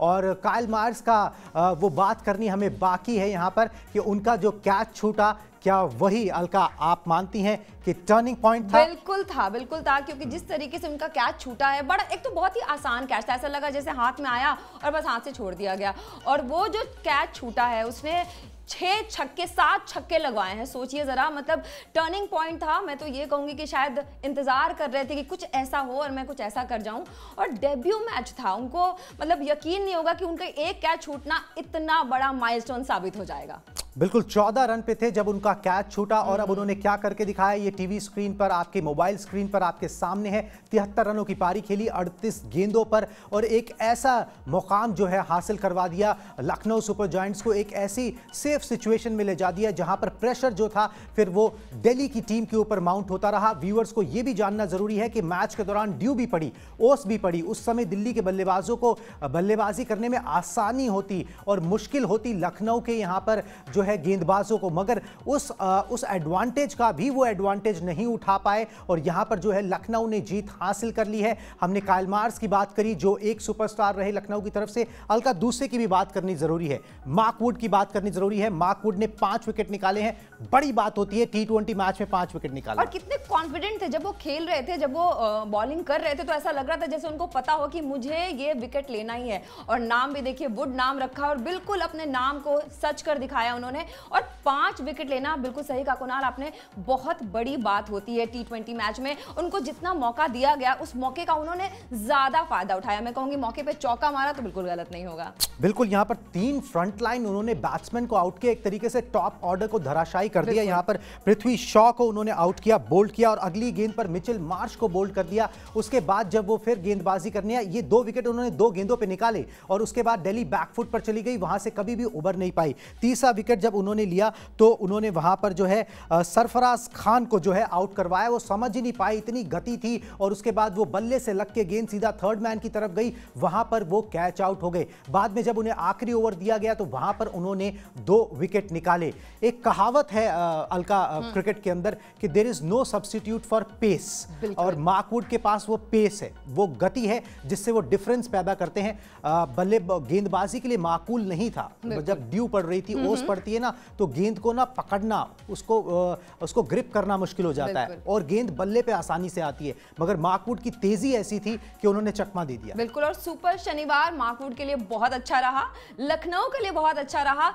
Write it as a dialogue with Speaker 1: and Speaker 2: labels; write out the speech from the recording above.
Speaker 1: और कायल मार्स का वो बात करनी हमें बाकी है यहाँ पर कि उनका जो कैच छूटा क्या वही अलका आप मानती हैं कि टर्निंग पॉइंट था
Speaker 2: बिल्कुल था बिल्कुल था क्योंकि जिस तरीके से उनका कैच छूटा है बड़ा एक तो बहुत ही आसान कैच था ऐसा लगा जैसे हाथ में आया और बस हाथ से छोड़ दिया गया और वो जो कैच छूटा है उसने छः छक्के सात छक्के लगवाए हैं सोचिए ज़रा मतलब टर्निंग पॉइंट था मैं तो ये कहूँगी कि शायद इंतज़ार कर रहे थे कि कुछ ऐसा हो और मैं कुछ ऐसा कर जाऊँ और डेब्यू मैच था उनको मतलब यकीन नहीं होगा कि उनका एक कैच छूटना इतना बड़ा माइलस्टोन साबित हो जाएगा
Speaker 1: बिल्कुल चौदह रन पे थे जब उनका कैच छूटा और अब उन्होंने क्या करके दिखाया ये टीवी स्क्रीन पर आपके मोबाइल स्क्रीन पर आपके सामने है तिहत्तर रनों की पारी खेली 38 गेंदों पर और एक ऐसा मुकाम जो है हासिल करवा दिया लखनऊ सुपर जॉइंट्स को एक ऐसी सेफ सिचुएशन में ले जा दिया जहां पर प्रेशर जो था फिर वो दिल्ली की टीम के ऊपर माउंट होता रहा व्यूअर्स को ये भी जानना ज़रूरी है कि मैच के दौरान ड्यू भी पड़ी ओस भी पड़ी उस समय दिल्ली के बल्लेबाजों को बल्लेबाजी करने में आसानी होती और मुश्किल होती लखनऊ के यहाँ पर जो है गेंदबाजों को मगर उस आ, उस एडवांटेज का भी वो एडवांटेज नहीं उठा पाए और यहाँ पर जो है लखनऊ ने जीत हासिल कर ली है हमने कायल मार्स की बात करी जो एक सुपरस्टार रहे लखनऊ की तरफ से अलका दूसरे की भी बात करनी ज़रूरी है मार्कवुड की बात करनी ज़रूरी है मार्कवुड ने पांच विकेट निकाले हैं बड़ी बात होती है टी मैच में पांच विकेट निकाले और
Speaker 2: कितने कॉन्फिडेंट थे जब वो खेल रहे थे जब वो बॉलिंग कर रहे थे तो ऐसा लग रहा था जैसे उनको पता हो कि मुझे ये विकेट लेना ही है और नाम भी देखिए वुड नाम रखा और बिल्कुल अपने नाम को सच कर दिखाया उन्होंने उन्होंने और पांच विकेट लेना बिल्कुल सही का कुनाल आपने बहुत बड़ी बात होती है टी मैच में उनको जितना मौका दिया गया उस मौके का उन्होंने ज्यादा फायदा उठाया मैं कहूंगी मौके पर चौका मारा तो बिल्कुल गलत नहीं होगा
Speaker 1: बिल्कुल यहाँ पर तीन फ्रंट लाइन उन्होंने बैट्समैन को आउट किया एक तरीके से टॉप ऑर्डर को धराशायी कर दिया यहाँ पर पृथ्वी शॉ को उन्होंने आउट किया बोल्ड किया और अगली गेंद पर मिचिल मार्च को बोल्ड कर दिया उसके बाद जब वो फिर गेंदबाजी करने आए ये दो विकेट उन्होंने दो गेंदों पे निकाले और उसके बाद दिल्ली बैकफुट पर चली गई वहां से कभी भी उबर नहीं पाई तीसरा विकेट जब उन्होंने लिया तो उन्होंने वहां पर जो है सरफराज खान को जो है आउट करवाया वो समझ ही नहीं पाई इतनी गति थी और उसके बाद वो बल्ले से लग के गेंद सीधा थर्ड मैन की तरफ गई वहां पर वो कैच आउट हो गए बाद में जब उन्हें आखिरी ओवर दिया गया तो वहां पर उन्होंने दो विकेट निकाले एक कहावत है अलका क्रिकेट हम्म। के अंदर कि there is no substitute for pace और मार्कवुड के पास वो पेस है वो गति है जिससे वो डिफरेंस पैदा करते हैं बल्ले गेंदबाजी के लिए माकूल नहीं था जब ड्यू पड़ रही थी हम्म, ओस हम्म। पड़ जाती है ना तो गेंद को ना पकड़ना उसको उसको ग्रिप करना मुश्किल हो जाता है और गेंद बल्ले पे आसानी से आती है मगर मार्कवुड की तेजी ऐसी थी कि उन्होंने चकमा दे दिया
Speaker 2: बिल्कुल और सुपर शनिवार मार्कवुड के लिए बहुत अच्छा रहा लखनऊ के लिए बहुत अच्छा रहा